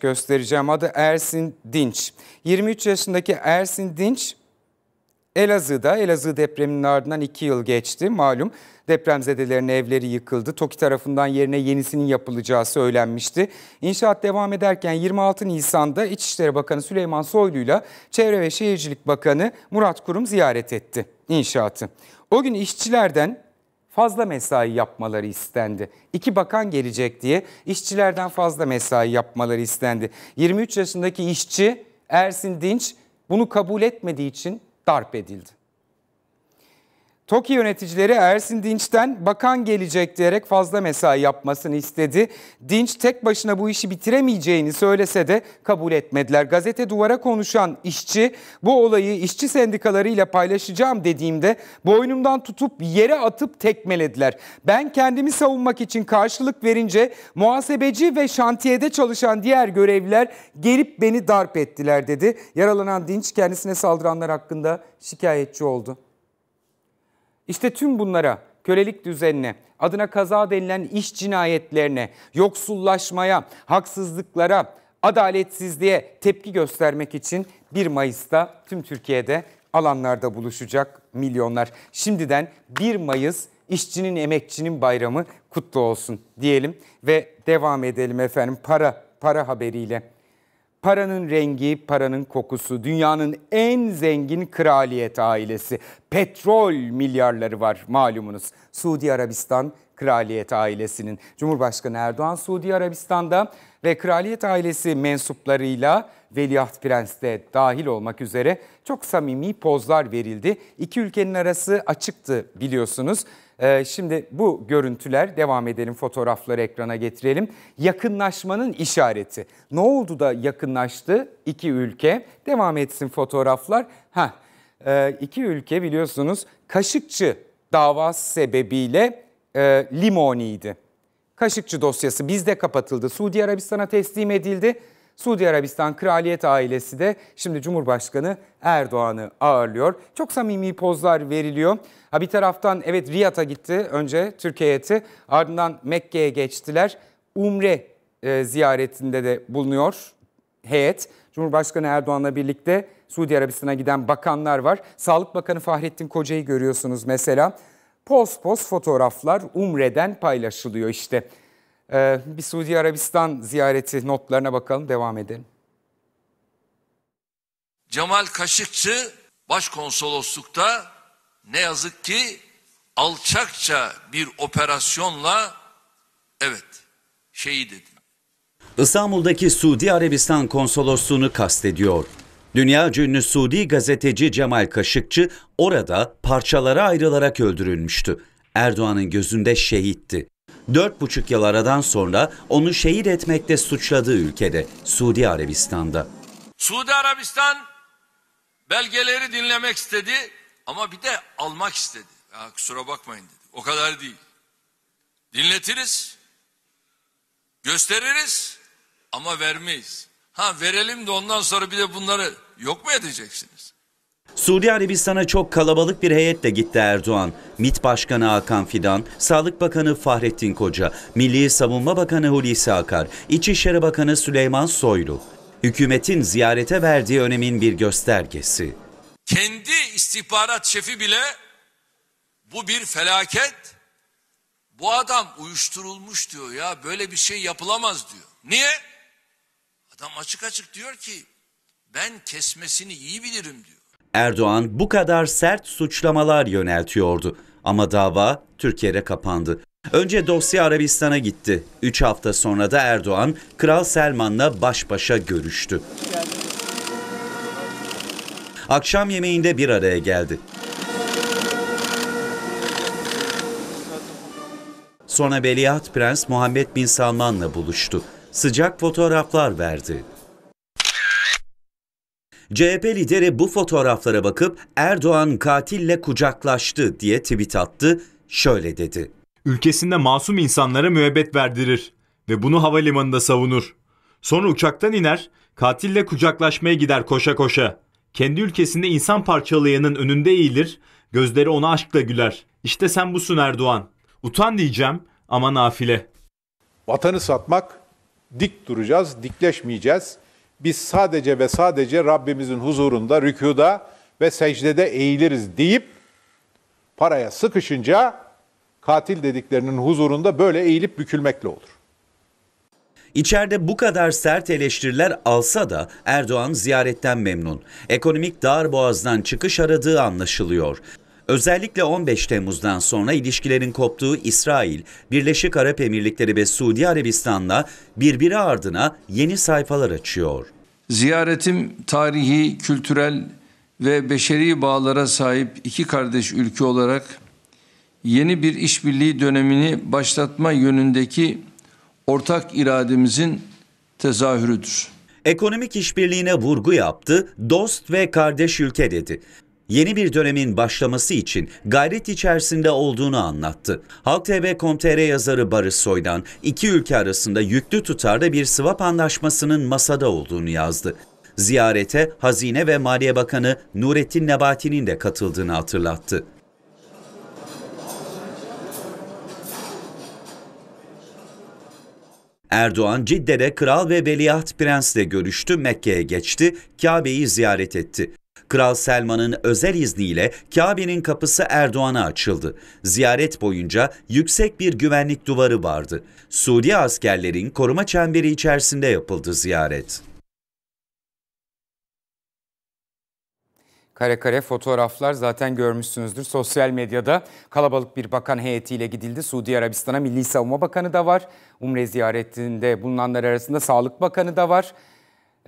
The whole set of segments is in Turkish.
göstereceğim. Adı Ersin Dinç. 23 yaşındaki Ersin Dinç Elazığ'da Elazığ depreminin ardından 2 yıl geçti. Malum depremzedelerin evleri yıkıldı. TOKİ tarafından yerine yenisinin yapılacağı söylenmişti. İnşaat devam ederken 26 Nisan'da İçişleri Bakanı Süleyman Soylu ile Çevre ve Şehircilik Bakanı Murat Kurum ziyaret etti inşaatı. O gün işçilerden fazla mesai yapmaları istendi. İki bakan gelecek diye işçilerden fazla mesai yapmaları istendi. 23 yaşındaki işçi Ersin Dinç bunu kabul etmediği için darp edildi. TOKİ yöneticileri Ersin Dinç'ten bakan gelecek diyerek fazla mesai yapmasını istedi. Dinç tek başına bu işi bitiremeyeceğini söylese de kabul etmediler. Gazete Duvar'a konuşan işçi bu olayı işçi sendikalarıyla paylaşacağım dediğimde boynumdan tutup yere atıp tekmelediler. Ben kendimi savunmak için karşılık verince muhasebeci ve şantiyede çalışan diğer görevliler gelip beni darp ettiler dedi. Yaralanan Dinç kendisine saldıranlar hakkında şikayetçi oldu. İşte tüm bunlara kölelik düzenine, adına kaza denilen iş cinayetlerine, yoksullaşmaya, haksızlıklara, adaletsizliğe tepki göstermek için 1 Mayıs'ta tüm Türkiye'de alanlarda buluşacak milyonlar. Şimdiden 1 Mayıs işçinin emekçinin bayramı kutlu olsun diyelim ve devam edelim efendim para para haberiyle. Paranın rengi, paranın kokusu, dünyanın en zengin kraliyet ailesi. Petrol milyarları var malumunuz. Suudi Arabistan kraliyet ailesinin. Cumhurbaşkanı Erdoğan Suudi Arabistan'da ve kraliyet ailesi mensuplarıyla Veliaht Prens de dahil olmak üzere çok samimi pozlar verildi. İki ülkenin arası açıktı biliyorsunuz. Ee, şimdi bu görüntüler devam edelim fotoğrafları ekrana getirelim. Yakınlaşmanın işareti. Ne oldu da yakınlaştı iki ülke? Devam etsin fotoğraflar. Ha e, iki ülke biliyorsunuz Kaşıkçı davası sebebiyle e, Limoni'ydi. Kaşıkçı dosyası bizde kapatıldı. Suudi Arabistan'a teslim edildi. Suudi Arabistan Kraliyet ailesi de şimdi Cumhurbaşkanı Erdoğan'ı ağırlıyor. Çok samimi pozlar veriliyor. Ha bir taraftan evet Riyad'a gitti önce Türk ardından Mekke'ye geçtiler. Umre e, ziyaretinde de bulunuyor heyet. Cumhurbaşkanı Erdoğan'la birlikte Suudi Arabistan'a giden bakanlar var. Sağlık Bakanı Fahrettin Koca'yı görüyorsunuz mesela. Poz poz fotoğraflar Umre'den paylaşılıyor işte. Ee, bir Suudi Arabistan ziyareti notlarına bakalım devam edelim. Cemal Kaşıkçı başkonsoloslukta ne yazık ki alçakça bir operasyonla evet şehit. dedi. İstanbul'daki Suudi Arabistan konsolosluğunu kastediyor. Dünya ünlü Suudi gazeteci Cemal Kaşıkçı orada parçalara ayrılarak öldürülmüştü. Erdoğan'ın gözünde şehitti. 4,5 yıl aradan sonra onu şehit etmekte suçladığı ülkede Suudi Arabistan'da. Suudi Arabistan belgeleri dinlemek istedi ama bir de almak istedi. Ya kusura bakmayın dedi. O kadar değil. Dinletiriz, gösteririz ama vermeyiz. Ha verelim de ondan sonra bir de bunları yok mu edeceksiniz? Suudi Arabistan'a çok kalabalık bir heyetle gitti Erdoğan. MİT Başkanı Hakan Fidan, Sağlık Bakanı Fahrettin Koca, Milli Savunma Bakanı Hulusi Akar, İçişleri Bakanı Süleyman Soylu. Hükümetin ziyarete verdiği önemin bir göstergesi. Kendi istihbarat şefi bile bu bir felaket, bu adam uyuşturulmuş diyor ya böyle bir şey yapılamaz diyor. Niye? Adam açık açık diyor ki ben kesmesini iyi bilirim diyor. Erdoğan bu kadar sert suçlamalar yöneltiyordu ama dava Türkiye'de kapandı. Önce dosya Arabistan'a gitti. 3 hafta sonra da Erdoğan Kral Selman'la baş başa görüştü. Akşam yemeğinde bir araya geldi. Sonra Veliaht Prens Muhammed Bin Salman'la buluştu. Sıcak fotoğraflar verdi. CHP lideri bu fotoğraflara bakıp Erdoğan katille kucaklaştı diye tweet attı. Şöyle dedi. Ülkesinde masum insanlara müebbet verdirir ve bunu havalimanında savunur. Sonra uçaktan iner, katille kucaklaşmaya gider koşa koşa. Kendi ülkesinde insan parçalayanın önünde eğilir, gözleri ona aşkla güler. İşte sen busun Erdoğan. Utan diyeceğim ama nafile. Vatanı satmak, dik duracağız, dikleşmeyeceğiz. Biz sadece ve sadece Rabbimizin huzurunda, rükuda ve secdede eğiliriz deyip paraya sıkışınca katil dediklerinin huzurunda böyle eğilip bükülmekle olur. İçeride bu kadar sert eleştiriler alsa da Erdoğan ziyaretten memnun. Ekonomik dar boğazdan çıkış aradığı anlaşılıyor. Özellikle 15 Temmuz'dan sonra ilişkilerin koptuğu İsrail, Birleşik Arap Emirlikleri ve Suudi Arabistan'la birbiri ardına yeni sayfalar açıyor. Ziyaretim tarihi, kültürel ve beşeri bağlara sahip iki kardeş ülke olarak yeni bir işbirliği dönemini başlatma yönündeki ortak irademizin tezahürüdür. Ekonomik işbirliğine vurgu yaptı, dost ve kardeş ülke dedi yeni bir dönemin başlaması için gayret içerisinde olduğunu anlattı. Halk TV.com.tr yazarı Barış Soydan, iki ülke arasında yüklü tutarda bir swap anlaşmasının masada olduğunu yazdı. Ziyarete Hazine ve Maliye Bakanı Nurettin Nebati'nin de katıldığını hatırlattı. Erdoğan Cidde'de kral ve veliaht prensle görüştü, Mekke'ye geçti, Kabe'yi ziyaret etti. Kral Selman'ın özel izniyle Kabe'nin kapısı Erdoğan'a açıldı. Ziyaret boyunca yüksek bir güvenlik duvarı vardı. Suudi askerlerin koruma çemberi içerisinde yapıldı ziyaret. Kare kare fotoğraflar zaten görmüşsünüzdür. Sosyal medyada kalabalık bir bakan heyetiyle gidildi. Suudi Arabistan'a Milli Savunma Bakanı da var. Umre ziyaretinde bulunanlar arasında Sağlık Bakanı da var.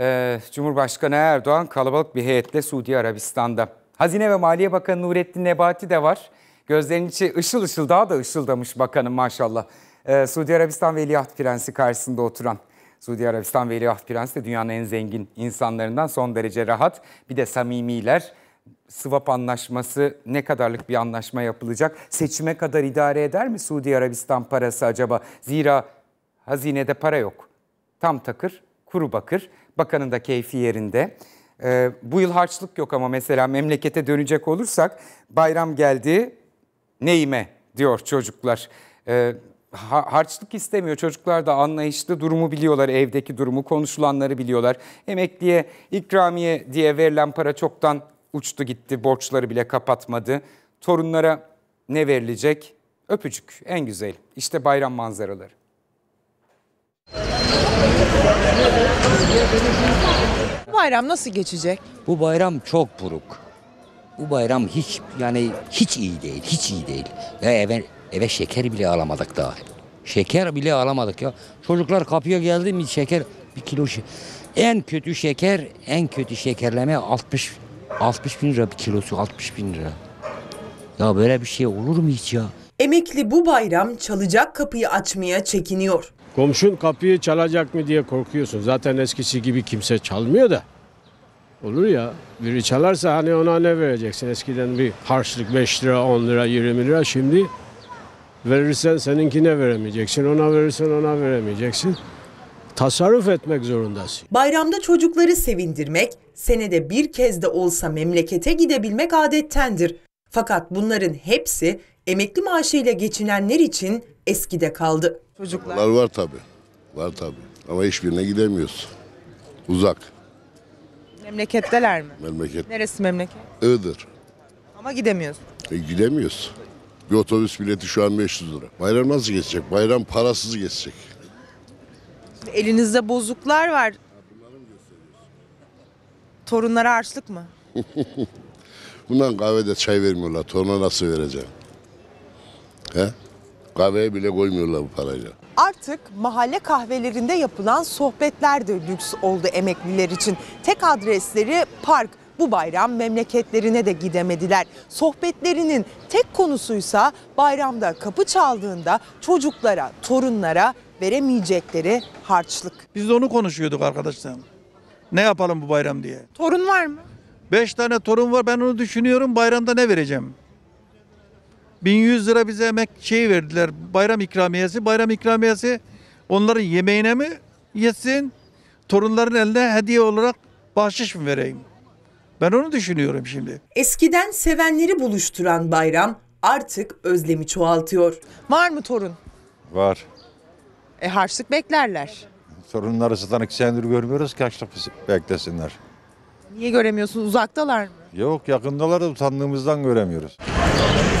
Ee, Cumhurbaşkanı Erdoğan kalabalık bir heyetle Suudi Arabistan'da. Hazine ve Maliye Bakanı Nurettin Nebati de var. Gözlerinin içi ışıl ışıl daha da ışıldamış bakanım maşallah. Ee, Suudi Arabistan Veliaht Prensi karşısında oturan. Suudi Arabistan Veliaht Prensi de dünyanın en zengin insanlarından son derece rahat. Bir de samimiler. Sıvap anlaşması ne kadarlık bir anlaşma yapılacak? Seçime kadar idare eder mi Suudi Arabistan parası acaba? Zira hazinede para yok. Tam takır, kuru bakır. Bakanın da keyfi yerinde. Ee, bu yıl harçlık yok ama mesela memlekete dönecek olursak bayram geldi neyime diyor çocuklar. Ee, harçlık istemiyor. Çocuklar da anlayışlı durumu biliyorlar, evdeki durumu, konuşulanları biliyorlar. Emekliye, ikramiye diye verilen para çoktan uçtu gitti, borçları bile kapatmadı. Torunlara ne verilecek? Öpücük en güzel. İşte bayram manzaraları. Bu bayram nasıl geçecek? Bu bayram çok buruk. Bu bayram hiç yani hiç iyi değil, hiç iyi değil. Ya eve, eve şeker bile alamadık daha. Şeker bile alamadık ya. Çocuklar kapıya geldi mi şeker bir kilo şeker. En kötü şeker, en kötü şekerleme 60 60 bin lira bir kilosu 60 bin lira. Ya böyle bir şey olur mu hiç ya? Emekli bu bayram çalacak kapıyı açmaya çekiniyor. Komşun kapıyı çalacak mı diye korkuyorsun. Zaten eskisi gibi kimse çalmıyor da. Olur ya biri çalarsa hani ona ne vereceksin? Eskiden bir harçlık 5 lira 10 lira 20 lira şimdi verirsen seninkine veremeyeceksin. Ona verirsen ona veremeyeceksin. Tasarruf etmek zorundasın. Bayramda çocukları sevindirmek, senede bir kez de olsa memlekete gidebilmek adettendir. Fakat bunların hepsi emekli maaşıyla geçinenler için eskide kaldı. Çocuklar Onlar var tabi, Var tabi. Ama hiçbirine gidemiyoruz. Uzak. memleketteler mi? Memleket. Neresi memleket? Iğdır. Ama gidemiyoruz. E, gidemiyoruz. Bir otobüs bileti şu an 500 lira. Bayram nasıl geçecek? Bayram parasız geçecek. Şimdi elinizde bozuklar var. Torunlara harçlık mı? Bundan kahvede çay vermiyorlar. Toruna nasıl vereceğim? He? Kahveye bile koymuyorlar bu parayla. Artık mahalle kahvelerinde yapılan sohbetler de lüks oldu emekliler için. Tek adresleri park. Bu bayram memleketlerine de gidemediler. Sohbetlerinin tek konusuysa bayramda kapı çaldığında çocuklara, torunlara veremeyecekleri harçlık. Biz de onu konuşuyorduk arkadaşlarım. Ne yapalım bu bayram diye. Torun var mı? Beş tane torun var ben onu düşünüyorum bayramda ne vereceğim? 1100 lira bize emek şey verdiler. Bayram ikramiyesi. Bayram ikramiyesi onların yemeğine mi yesin? Torunların eline hediye olarak bahşiş mi vereyim? Ben onu düşünüyorum şimdi. Eskiden sevenleri buluşturan bayram artık özlemi çoğaltıyor. Var mı torun? Var. E harçlık beklerler. Torunları zaten iki senedir görmüyoruz ki harçlık beklesinler. Niye göremiyorsunuz? Uzaktalar mı? Yok yakındalar da utandığımızdan göremiyoruz.